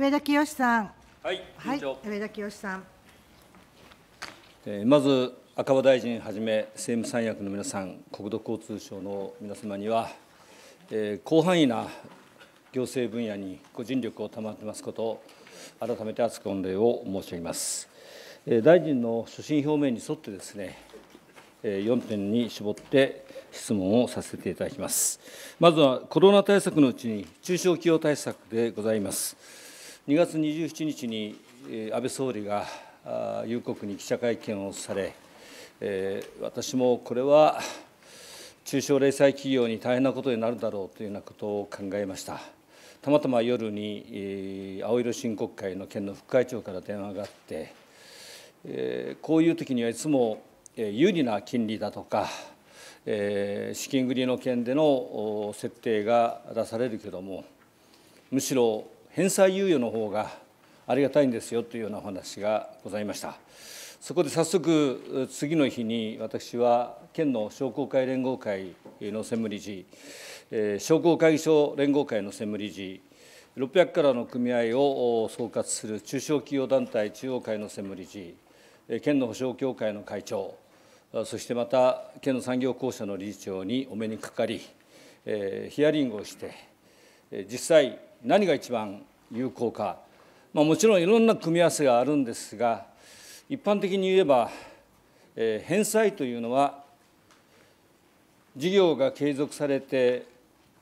上田清さん。はい、はい、上田清さん。まず赤羽大臣はじめ政務三役の皆さん、国土交通省の皆様には、えー、広範囲な行政分野にご尽力を賜ってますことを改めて厚く御礼を申し上げます。大臣の所信表明に沿ってですね、4点に絞って質問をさせていただきます。まずはコロナ対策のうちに中小企業対策でございます。2月27日に安倍総理が夕刻に記者会見をされ、え私もこれは中小零細企業に大変なことになるだろうというようなことを考えました。たまたま夜に、青色申告会の県の副会長から電話があって、えこういう時にはいつも、え有利な金利だとか、え資金繰りの件での設定が出されるけどもむしろ返済猶予の方がありがたいんですよというようなお話がございました。そこで早速次の日に私は県の商工会連合会の専務理事、商工会議所連合会の専務理事600からの組合を総括する中小企業団体中央会の専務理事県の保証協会の会長そしてまた県の産業公社の理事長にお目にかかり、ヒアリングをして実際何が一番有効か、まあ、もちろんいろんな組み合わせがあるんですが一般的に言えば、えー、返済というのは事業が継続されて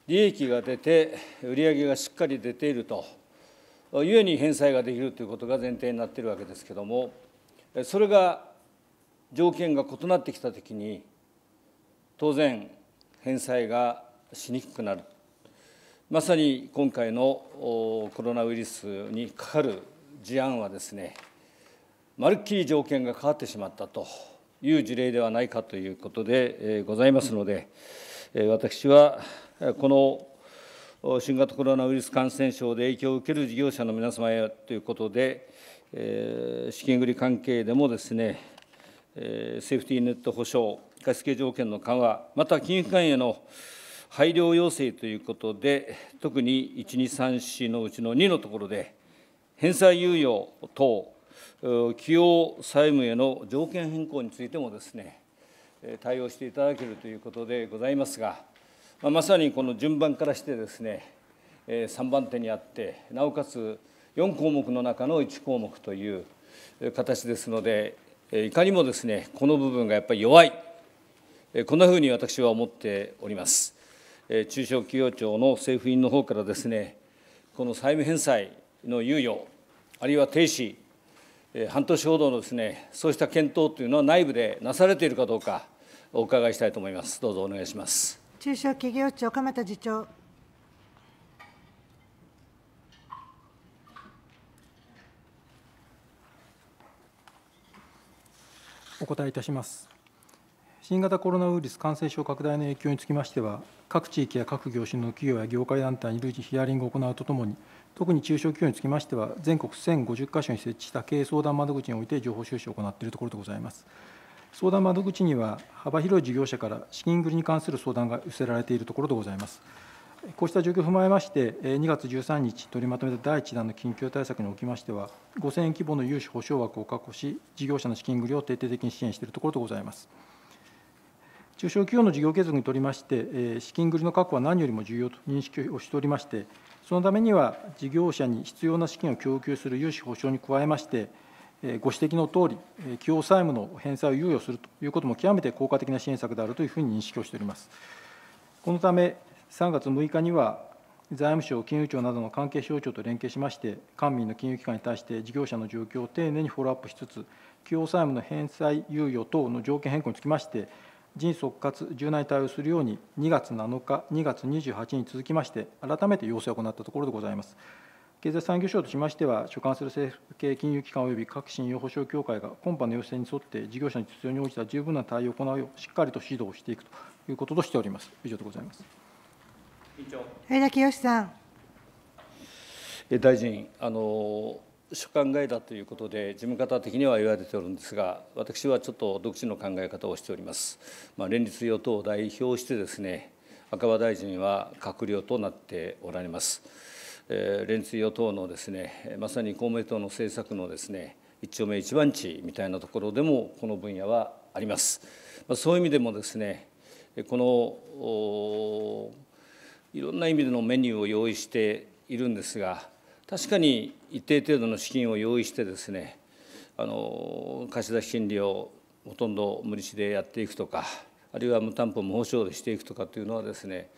利益が出て売上がしっかり出ているとゆえに返済ができるということが前提になっているわけですけどもそれが条件が異なってきたときに当然返済がしにくくなるまさに今回のコロナウイルスにかかる事案はですね、まるっきり条件が変わってしまったという事例ではないかということでございますので、私はこの新型コロナウイルス感染症で影響を受ける事業者の皆様へということで、資金繰り関係でもですね、セーフティーネット保証、貸付条件の緩和、また金融機関への配慮要請ということで、特に1、2、3、4のうちの2のところで、返済猶予等、起用債務への条件変更についてもですね、対応していただけるということでございますが、まさにこの順番からしてですね、3番手にあって、なおかつ4項目の中の1項目という形ですので、いかにもですね、この部分がやっぱり弱い、こんなふうに私は思っております。中小企業庁の政府委員の方からですね、この債務返済の猶予、あるいは停止、半年ほどのですね、そうした検討というのは内部でなされているかどうか、お伺いしたいと思います。どうぞお願いします。中小企業庁鎌田次長。お答えいたします。新型コロナウイルス感染症拡大の影響につきましては、各地域や各業種の企業や業界団体に類似ヒアリングを行うとともに、特に中小企業につきましては、全国1050か所に設置した経営相談窓口において情報収集を行っているところでございます。相談窓口には、幅広い事業者から資金繰りに関する相談が寄せられているところでございます。こうした状況を踏まえまして、2月13日、取りまとめた第1弾の緊急対策におきましては、5000円規模の融資保証枠を確保し、事業者の資金繰りを徹底的に支援しているところでございます。中小企業の事業継続にとりまして、資金繰りの確保は何よりも重要と認識をしておりまして、そのためには、事業者に必要な資金を供給する融資保証に加えまして、ご指摘のとおり、企業債務の返済を猶予するということも極めて効果的な支援策であるというふうに認識をしております。このため、3月6日には、財務省、金融庁などの関係省庁と連携しまして、官民の金融機関に対して事業者の状況を丁寧にフォローアップしつつ、企業債務の返済猶予等の条件変更につきまして、迅速かつ柔軟に対応するように、2月7日、2月28日に続きまして、改めて要請を行ったところでございます。経済産業省としましては、所管する政府系金融機関及び各信用保証協会が、今般の要請に沿って事業者の必要に応じた十分な対応を行うよう、しっかりと指導していくということとしております。以上でございます。上田清さん。大臣あの主観外だということで事務方的には言われておるんですが私はちょっと独自の考え方をしております、まあ、連立与党を代表してですね赤羽大臣は閣僚となっておられます、えー、連立与党のですねまさに公明党の政策のですね一丁目一番地みたいなところでもこの分野はあります、まあ、そういう意味でもですねこのいろんな意味でのメニューを用意しているんですが確かに一定程度の資金を用意してですねあの貸出金利をほとんど無利子でやっていくとかあるいは無担保無保証でしていくとかというのはですね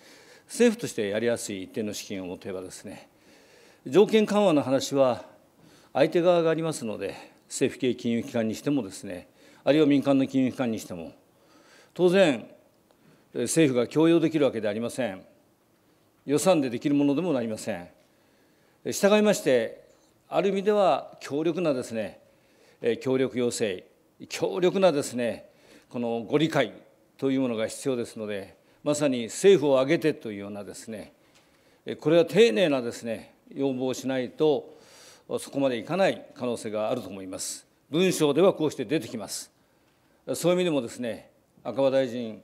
政府としてやりやすい一定の資金を持てばですね条件緩和の話は相手側がありますので政府系金融機関にしてもですねあるいは民間の金融機関にしても当然政府が強要できるわけではありません予算でできるものでもなりません従いましてある意味では強力なですね協力要請強力なですねこのご理解というものが必要ですのでまさに政府を挙げてというようなですねこれは丁寧なですね要望をしないとそこまでいかない可能性があると思います文章ではこうして出てきますそういう意味でもですね赤羽大臣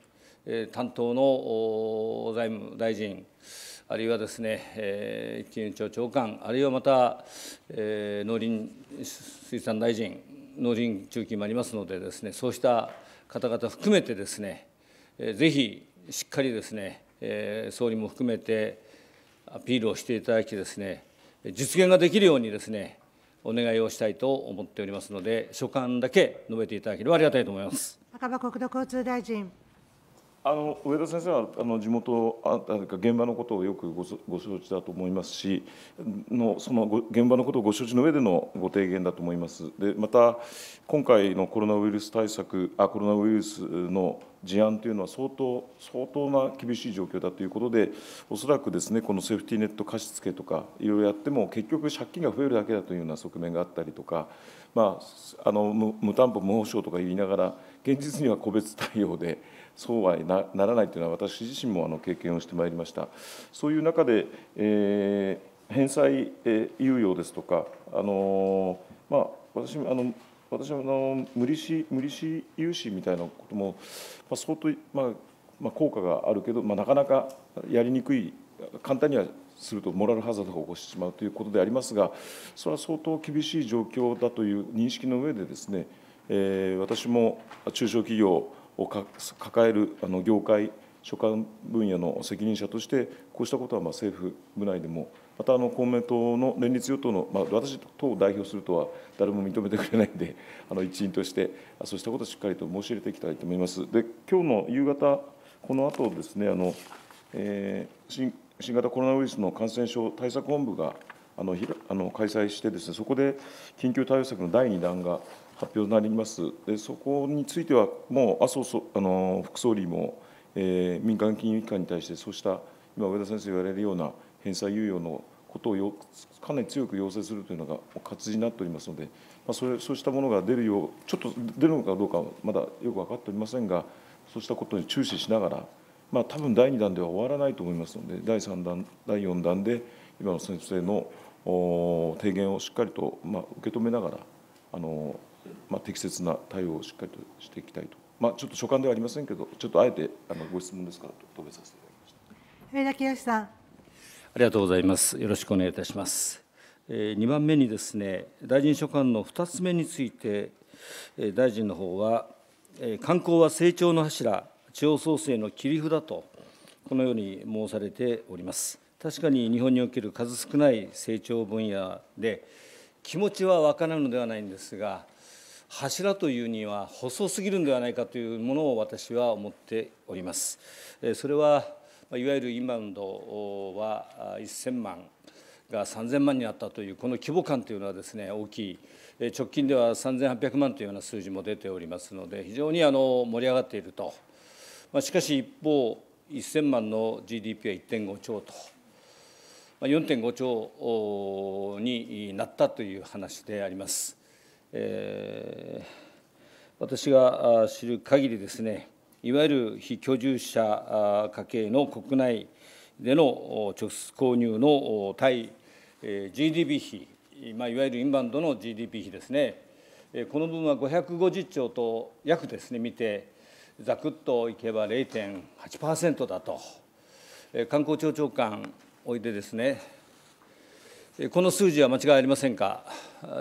担当の財務大臣あるいはですね、えー、金融庁長官、あるいはまた、えー、農林水産大臣、農林中金もありますのでです、ね、そうした方々含めてですね、えー、ぜひしっかりですね、えー、総理も含めてアピールをしていただきですね、実現ができるようにですね、お願いをしたいと思っておりますので、所感だけ述べていただければありがたいと思います。赤羽国土交通大臣あの上田先生はあの地元あ現場のことをよくごご承知だと思いますしのその現場のことをご承知の上でのご提言だと思います。でまた今回のコロナウイルス対策あコロナウイルスの事案というのは相当相当な厳しい状況だということでおそらくですねこのセーフティーネット貸付とかいろいろやっても結局借金が増えるだけだというような側面があったりとかまああの無担保無保証とか言いながら現実には個別対応で。そうはならないというのは私自身もあの経験をしてまいりましたそういう中で、えー、返済、えー、猶予ですとかあのー、まあ私あの私はあの無利子無利子融資みたいなことも、まあ、相当、まあまあ、効果があるけど、まあ、なかなかやりにくい簡単にはするとモラルハザードが起こしてしまうということでありますがそれは相当厳しい状況だという認識の上でですね、えー、私も中小企業を抱えるあの業界所管分野の責任者として、こうしたことはま政府部内でも、またあの公明党の連立与党の、まあ、私、党を代表するとは誰も認めてくれないんで、あの一員として、そうしたことをしっかりと申し入れていきたいと思います。で今日の夕方この後ですねあの、えー、新新型コロナウイルスの感染症対策本部があのひあの開催してです、ね、そこで緊急対応策の第2弾が発表になります。でそこについては、もう麻生あの副総理も、えー、民間金融機関に対して、そうした今、上田先生言われるような返済猶予のことをよかなり強く要請するというのが活字になっておりますので、まあ、それそうしたものが出るよう、ちょっと出るのかどうか、まだよく分かっておりませんが、そうしたことに注視しながら、まあ多分第2弾では終わらないと思いますので、第3弾、第4弾で、今の先生の提言をしっかりと、まあ、受け止めながら、あのまあ、適切な対応をしっかりとしていきたいと、まあ、ちょっと所感ではありませんけど、ちょっとあえてあのご質問ですからと答弁させていただきました。上田清さんありがとうございます。よろしくお願いいたします。2番目にですね、大臣所書の2つ目について、大臣の方は、観光は成長の柱、地方創生の切り札と、このように申されております。確かに日本における数少ない成長分野で、気持ちはわからぬのではないんですが、柱というには細すぎるんではないかというものを私は思っております。それはいわゆるインバウンドは1000万が3000万になったというこの規模感というのはですね大きい直近では3800万というような数字も出ておりますので非常にあの盛り上がっていると、まあ、しかし一方1000万の GDP は1.5兆と4.5兆になったという話であります。えー、私が知る限りですねいわゆる非居住者家計の国内での直接購入の対 GDP 比、まあ、いわゆるインバウンドの GDP 比ですね、この分は550兆と約ですね、見て、ざくっといけば0.8%だと、観光庁長官、おいでですね、この数字は間違いありませんか、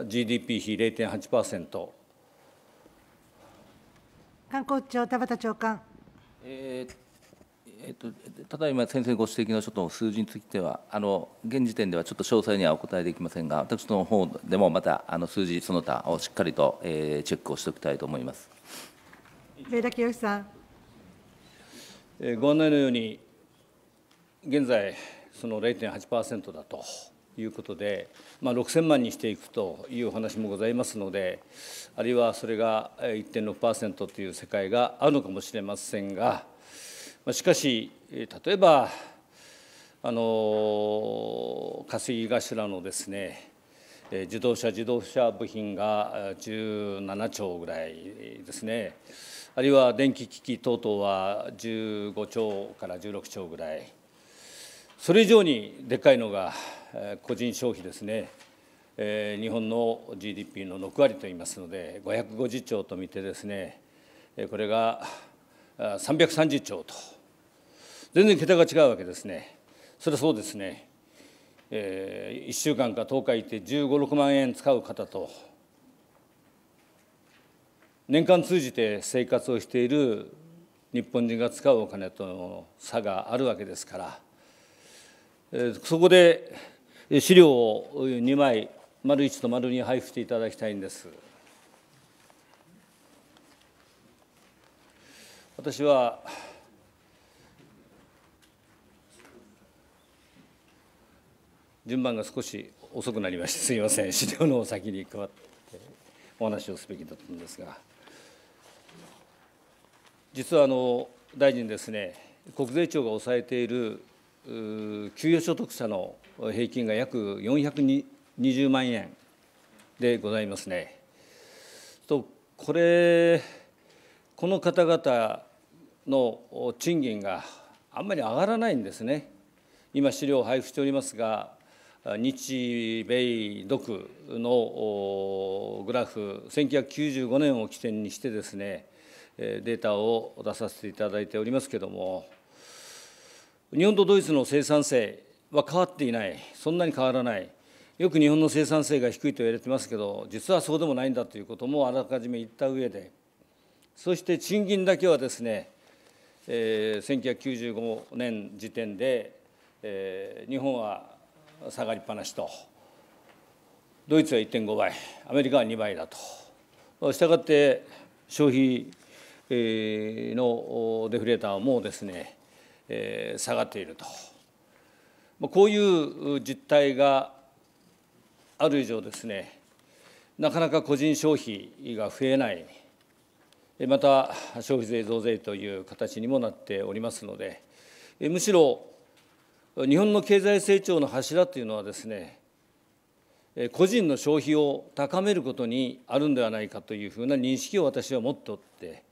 GDP 比0.8%。観光庁、田畑長官。えーえっと、ただいま先生ご指摘のちょっと数字についてはあの、現時点ではちょっと詳細にはお答えできませんが、私の方でもまたあの数字その他をしっかりと、えー、チェックをしておきたいと思います。上田清さん、えー、ご案内のように、現在、その0.8%だと。いうことで、まあ、6000万にしていくというお話もございますのであるいはそれが1.6%という世界があるのかもしれませんが、まあ、しかし例えばあの稼ぎ頭のですね自動車自動車部品が17兆ぐらいですねあるいは電気機器等々は15兆から16兆ぐらい。それ以上にでかいのが個人消費ですね、えー、日本の GDP の6割といいますので550兆と見てですねこれが330兆と全然桁が違うわけですねそれはそうですね、えー、1週間か10日いて1 5 6万円使う方と年間通じて生活をしている日本人が使うお金との差があるわけですからそこで資料を2枚、丸1と丸2配布していただきたいんです。私は順番が少し遅くなりましてすみません資料の先に配ってお話をすべきだったんですが実はあの大臣ですね国税庁が抑えている給与所得者の平均が約420万円でございますね。とこれこの方々の賃金があんまり上がらないんですね。今資料を配布しておりますが日米独のグラフ1995年を起点にしてですねデータを出させていただいておりますけども日本とドイツの生産性は変わっていない、そんなに変わらない、よく日本の生産性が低いと言われてますけど、実はそうでもないんだということもあらかじめ言った上で、そして賃金だけはですね、えー、1995年時点で、えー、日本は下がりっぱなしと、ドイツは1.5倍、アメリカは2倍だと。したがって消費のデフレーターもですねえ下がっていると、まこういう実態がある以上ですねなかなか個人消費が増えないまた消費税増税という形にもなっておりますのでむしろ日本の経済成長の柱というのはですね個人の消費を高めることにあるんではないかというふうな認識を私は持っておって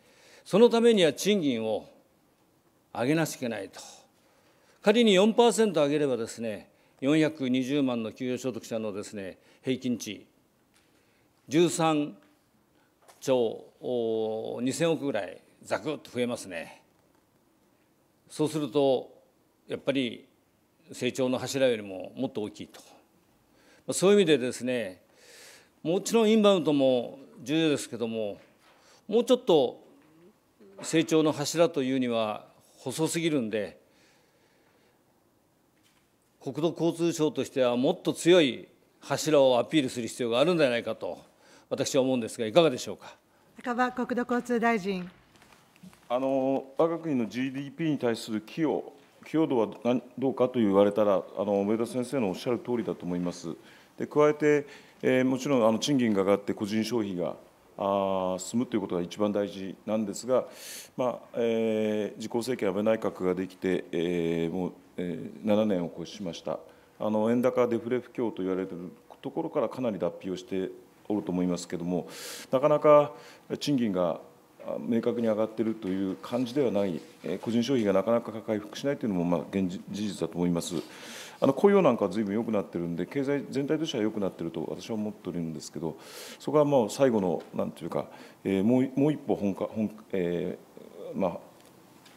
そのためには賃金を上げなしゃないと。仮に4%上げればですね、420万の給与所得者のですね、平均値、13兆2000億ぐらい、ざくっと増えますね。そうすると、やっぱり成長の柱よりももっと大きいと。そういう意味でですね、もちろんインバウンドも重要ですけども、もうちょっと成長の柱というには細すぎるんで国土交通省としてはもっと強い柱をアピールする必要があるんじゃないかと私は思うんですがいかがでしょうか赤羽国土交通大臣あの我が国の GDP に対する寄与寄与度はどうかと言われたらあの上田先生のおっしゃる通りだと思います。で加えて、えー、もちろんあの賃金が上がって個人消費が進むということが一番大事なんですが、まあえー、自公政権、安倍内閣ができて、えー、もう、えー、7年を越しました、あの円高デフレ不況と言われているところからかなり脱皮をしておると思いますけれども、なかなか賃金が明確に上がっているという感じではない、個人消費がなかなか回復しないというのも、まあ、現事実だと思います。あの雇用なんかはぶん良くなってるんで、経済全体としては良くなってると私は思ってるんですけど、そこはもう最後の、なんていうか、えー、もうもう一歩本格本、えーまあ、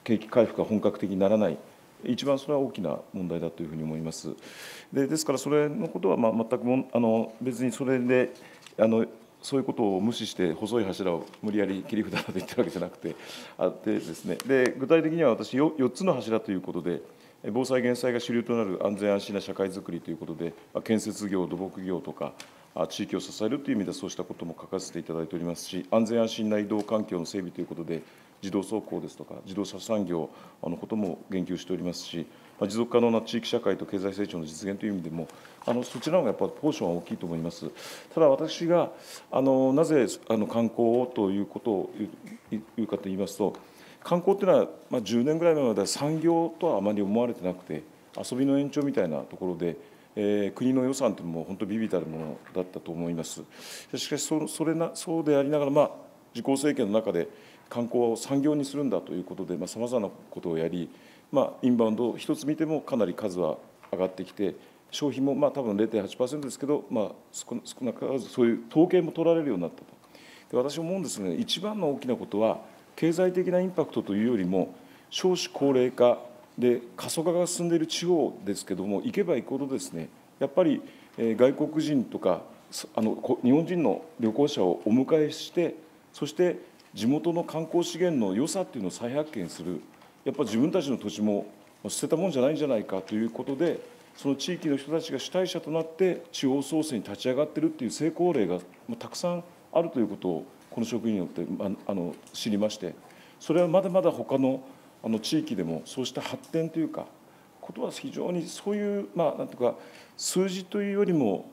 景気回復が本格的にならない。一番それは大きな問題だというふうに思います。でですからそれのことはまあ全くもあの別にそれであのそういうことを無視して細い柱を無理やり切り札だと言ってるわけじゃなくてあってですねで具体的には私4つの柱ということで。防災・減災が主流となる安全安心な社会づくりということで、建設業、土木業とか、地域を支えるという意味では、そうしたことも書かせていただいておりますし、安全安心な移動環境の整備ということで、自動走行ですとか、自動車産業のことも言及しておりますし、持続可能な地域社会と経済成長の実現という意味でも、あのそちらの方がやっぱりポーションは大きいと思います。ただ私があのなぜあの観光をということを言うかと言いますと、観光っていうのは、まあ、10年ぐらい前までは産業とはあまり思われてなくて遊びの延長みたいなところで、えー、国の予算というのも本当ビビたるものだったと思いますしかしそそれなそうでありながら、まあ、自公政権の中で観光を産業にするんだということでさまざ、あ、まなことをやり、まあ、インバウンド一つ見てもかなり数は上がってきて消費もまあ多分0.8%ですけど、まあ、少なからずそういう統計も取られるようになったと。で私思うんですね一番の大きなことは経済的なインパクトというよりも、少子高齢化で過疎化が進んでいる地方ですけれども、行けば行くほどですね、やっぱり外国人とか、あの日本人の旅行者をお迎えして、そして地元の観光資源の良さっていうのを再発見する、やっぱ自分たちの土地も捨てたもんじゃないんじゃないかということで、その地域の人たちが主体者となって、地方創生に立ち上がってるっていう成功例がたくさんあるということをこの職員によってあの知りましてそれはまだまだ他のあの地域でもそうした発展というかことは非常にそういうまあなんていうか数字というよりも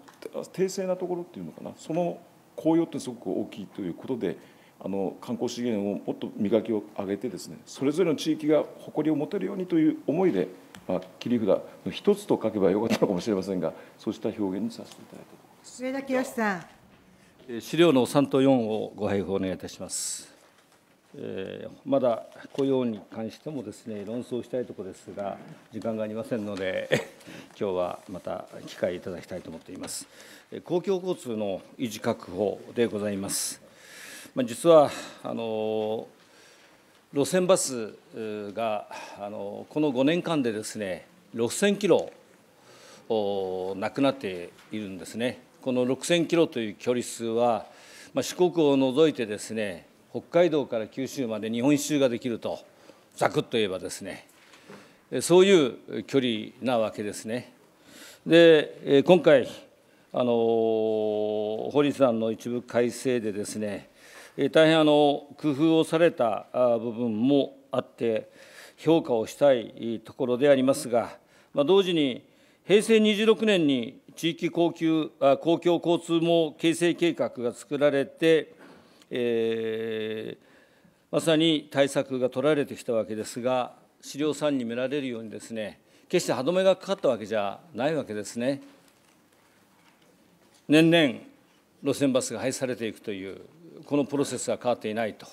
訂正なところっていうのかなその効用ってすごく大きいということであの観光資源をもっと磨きを上げてですねそれぞれの地域が誇りを持てるようにという思いで、まあ、切り札の一つと書けばよかったのかもしれませんがそうした表現にさせていただいたと上田清さん資料の3と4をご配布お願いいたします。えー、まだ雇用に関してもですね論争したいところですが時間がありませんので 今日はまた機会いただきたいと思っています公共交通の維持確保でございます、まあ、実はあの路線バスがあのこの5年間でですね6000キロなくなっているんですねこの6000キロという距離数は、まあ、四国を除いてですね北海道から九州まで日本一周ができるとざくっと言えばですねそういう距離なわけですね。で今回あの堀さんの一部改正でですね大変あの工夫をされた部分もあって評価をしたいところでありますが、まあ、同時に平成26年に地域公共公共交通網形成計画が作られて、えー、まさに対策が取られてきたわけですが、資料3に見られるようにですね、決して歯止めがかかったわけじゃないわけですね。年々、路線バスが廃止されていくという、このプロセスは変わっていないと。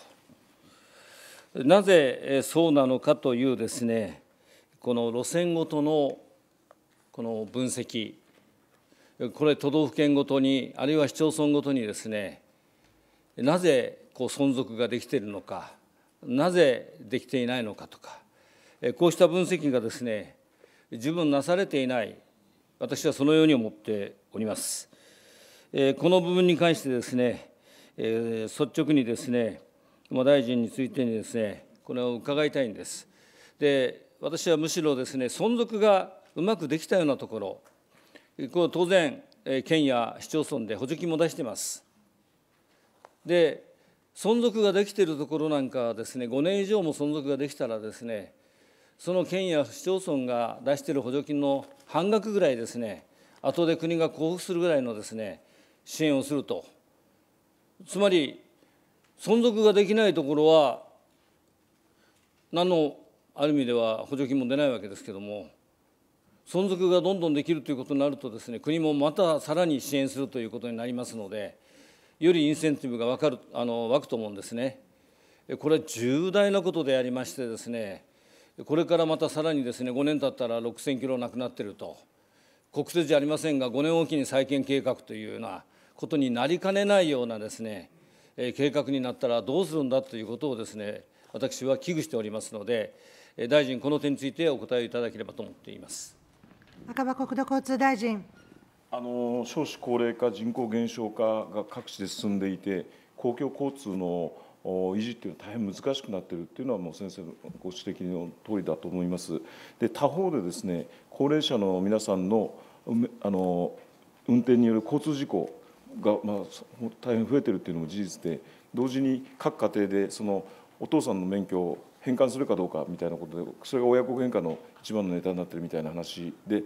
なぜそうなのかというですね、この路線ごとのこの分析、これ都道府県ごとにあるいは市町村ごとにですねなぜこう存続ができているのかなぜできていないのかとかこうした分析がですね十分なされていない私はそのように思っております。この部分に関してですね率直にですね大臣についてにですねこれを伺いたいんです。で私はむしろですね存続がうまくできたようなところこれ当然、県や市町村で補助金も出してます。で、存続ができているところなんかはですね、5年以上も存続ができたらですね、その県や市町村が出している補助金の半額ぐらいですね、後で国が交付するぐらいのですね、支援をすると。つまり、存続ができないところは、何のある意味では補助金も出ないわけですけども、存続がどんどんできるということになるとですね国もまたさらに支援するということになりますのでよりインセンティブがかるあの湧くと思うんですね。これは重大なことでありましてですねこれからまたさらにですね5年経ったら6000キロなくなっていると国鉄じゃありませんが5年おきに再建計画というようなことになりかねないようなですね計画になったらどうするんだということをですね私は危惧しておりますので大臣この点についてお答えいただければと思っています。赤羽国土交通大臣。あの少子高齢化、人口減少化が各地で進んでいて、公共交通の維持っていうのは大変難しくなってるっていうのはもう先生のご指摘の通りだと思います。で他方でですね高齢者の皆さんのあの運転による交通事故が、まあ、大変増えてるっていうのも事実で同時に各家庭でそのお父さんの免許を返還するかどうかみたいなことでそれが親子喧嘩の一番のネタになってるみたいな話で、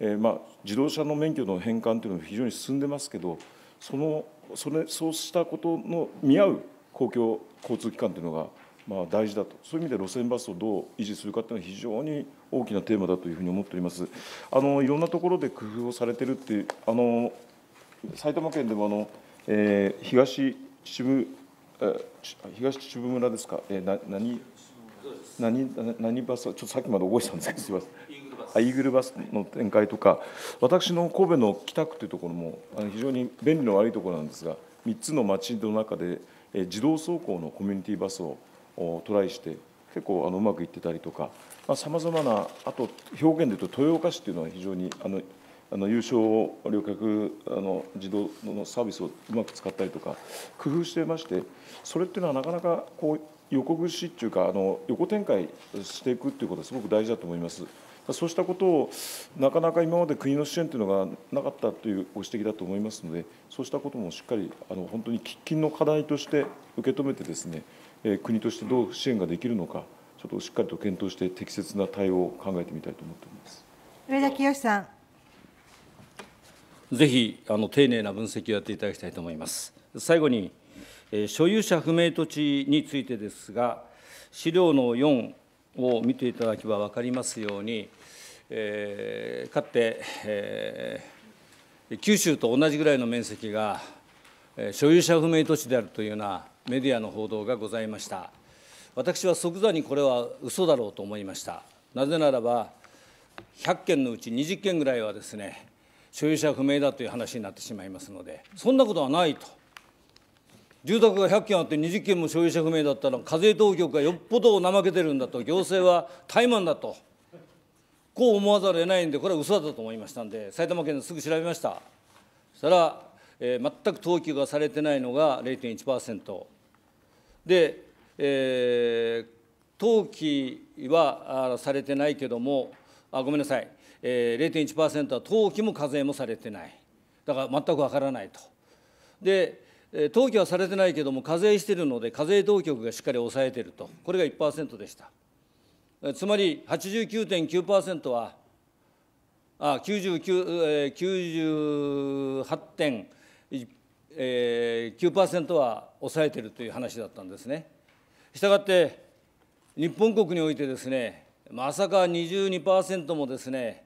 えー、まあ自動車の免許の返還というのは非常に進んでますけどそのそれそうしたことの見合う公共交通機関というのがまあ大事だとそういう意味で路線バスをどう維持するかというのは非常に大きなテーマだというふうに思っております。あのいろんなところで工夫をされてるってあの埼玉県でもあの、えー、東秩父え東秩父村ですか、えー、な何何何バスちょっとさっきまで覚えてたんですけどすみませんイーグルバスの展開とか私の神戸の北区というところも非常に便利の悪いところなんですが3つの町の中で自動走行のコミュニティバスをトライして結構あのうまくいってたりとかさまざ、まなあと表現でいうと豊岡市というのは非常にあのあの有償旅客あの自動のサービスをうまく使ったりとか工夫してましてそれっていうのはなかなかこう横串っていうかあの横展開していくっていうことはすごく大事だと思います。そうしたことをなかなか今まで国の支援というのがなかったというご指摘だと思いますので、そうしたこともしっかりあの本当に喫緊の課題として受け止めてですね、国としてどう支援ができるのか、ちょっとしっかりと検討して適切な対応を考えてみたいと思っております。上田清さん。ぜひあの丁寧な分析をやっていただきたいと思います。最後に所有者不明土地についてですが、資料の4を見ていただけば分かりますように、えー、かつて、えー、九州と同じぐらいの面積が所有者不明土地であるというようなメディアの報道がございました。私は即座にこれは嘘だろうと思いました。なぜならば、100件のうち20件ぐらいはですね、所有者不明だという話になってしまいますので、そんなことはないと。住宅が100件あって20件も所有者不明だったら課税当局がよっぽど怠けてるんだと行政は怠慢だとこう思わざるを得ないんでこれは嘘だと思いましたんで埼玉県ですぐ調べましたそしたら、えー、全く登記がされてないのが0.1%で、えー、登記はされてないけどもあごめんなさい、えー、0.1%は登記も課税もされてないだから全くわからないと。で登記はされてないけども、課税しているので、課税当局がしっかり抑えていると、これが1%でした。つまり89.9%は、あ98.9%は抑えているという話だったんですね。したがって、日本国においてですね、まさか22%もですね、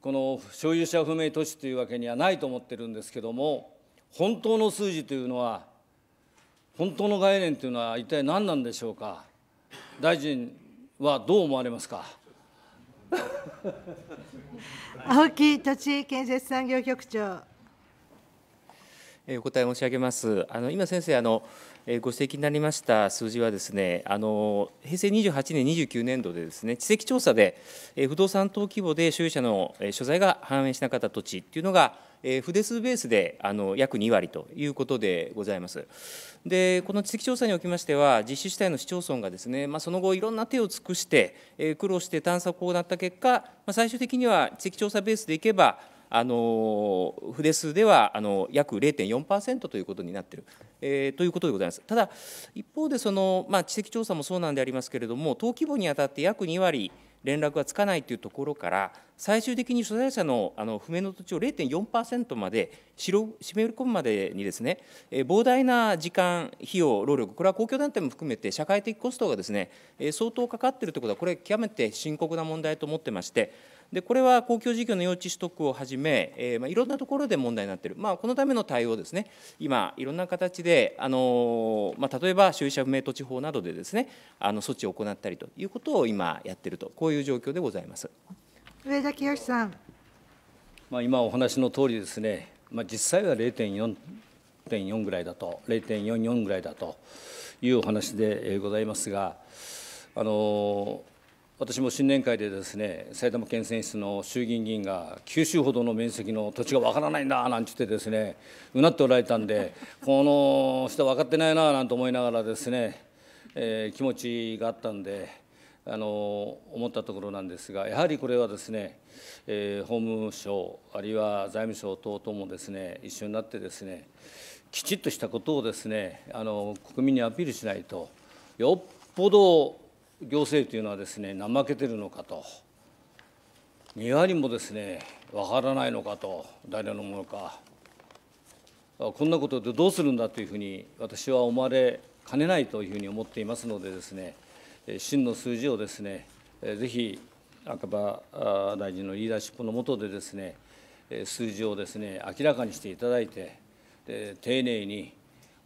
この所有者不明都市というわけにはないと思ってるんですけども、本当の数字というのは本当の概念というのは一体何なんでしょうか大臣はどう思われますか 青木土地建設産業局長お答え申し上げます。あの今先生あのご指摘になりました数字はですね、あの平成28年29年度でですね、地籍調査で不動産等規模で所有者の所在が反映しなかった土地っていうのがえ筆数ベースであの約2割ということでございます。でこの知的調査におきましては実施主体の市町村がですね、まあ、その後いろんな手を尽くして、えー、苦労して探索を行った結果、まあ、最終的には地的調査ベースでいけばあの筆数ではあの約0.4%ということになっている、えー、ということでございます。ただ一方でその、まあ、知的調査もそうなんでありますけれども登記簿にあたって約2割連絡がつかないというところから最終的に所在者のあの不明の土地を0.4%まで締め込むまでにですね膨大な時間費用労力これは公共団体も含めて社会的コストがですね相当かかっているということはこれ極めて深刻な問題と思ってましてでこれは公共事業の用地取得をはじめ、えーまあ、いろんなところで問題になっている、まあ、このための対応ですね、今、いろんな形で、あのまあ、例えば所有者不明土地法などでですね、あの措置を行ったりということを今やっていると、こういう状況でございます上田清さん。まあ、今お話の通りですね、まあ、実際は0.4ぐらいだと、0.44ぐらいだというお話でございますが、あのー私も新年会でですね埼玉県選出の衆議院議員が九州ほどの面積の土地がわからないんだなんて言ってですねうなっておられたんでこの人分かってないななんて思いながらですね、えー、気持ちがあったんであの思ったところなんですがやはりこれはですね、えー、法務省あるいは財務省等々もですね一緒になってですねきちっとしたことをですねあの国民にアピールしないとよっぽど行政というのはですね怠けてるのかと2割もですね分からないのかと誰のものかこんなことでどうするんだというふうに私は思われかねないというふうに思っていますのでですね真の数字をですねぜひ赤羽大臣のリーダーシップの下でですね数字をですね明らかにしていただいて丁寧に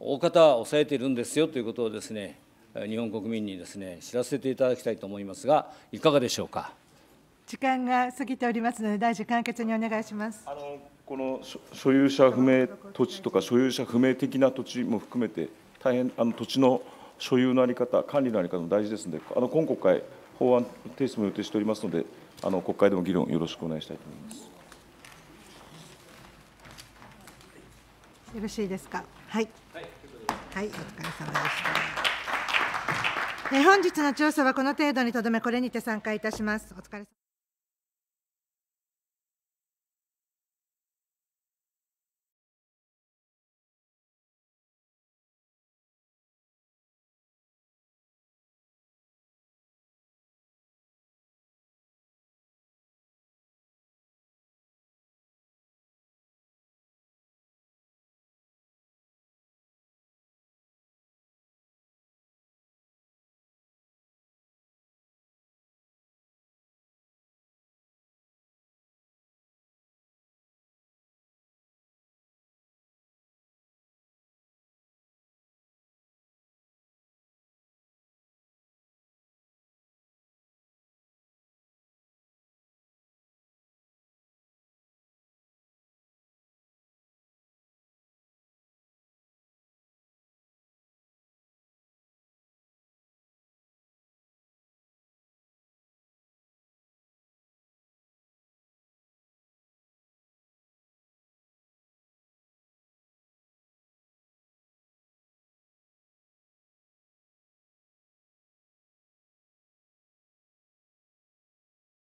大方抑えているんですよということをですね日本国民にですね知らせていただきたいと思いますがいかがでしょうか時間が過ぎておりますので大臣簡潔にお願いしますあのこの所有者不明土地とか所有者不明的な土地も含めて大変あの土地の所有のあり方管理のあり方も大事ですのであの今国会法案提出も予定しておりますのであの国会でも議論よろしくお願いしたいと思います。よろしいですか。はい。はい、お疲れ様でした。本日の調査はこの程度にとどめこれにて参加いたしますお疲れ様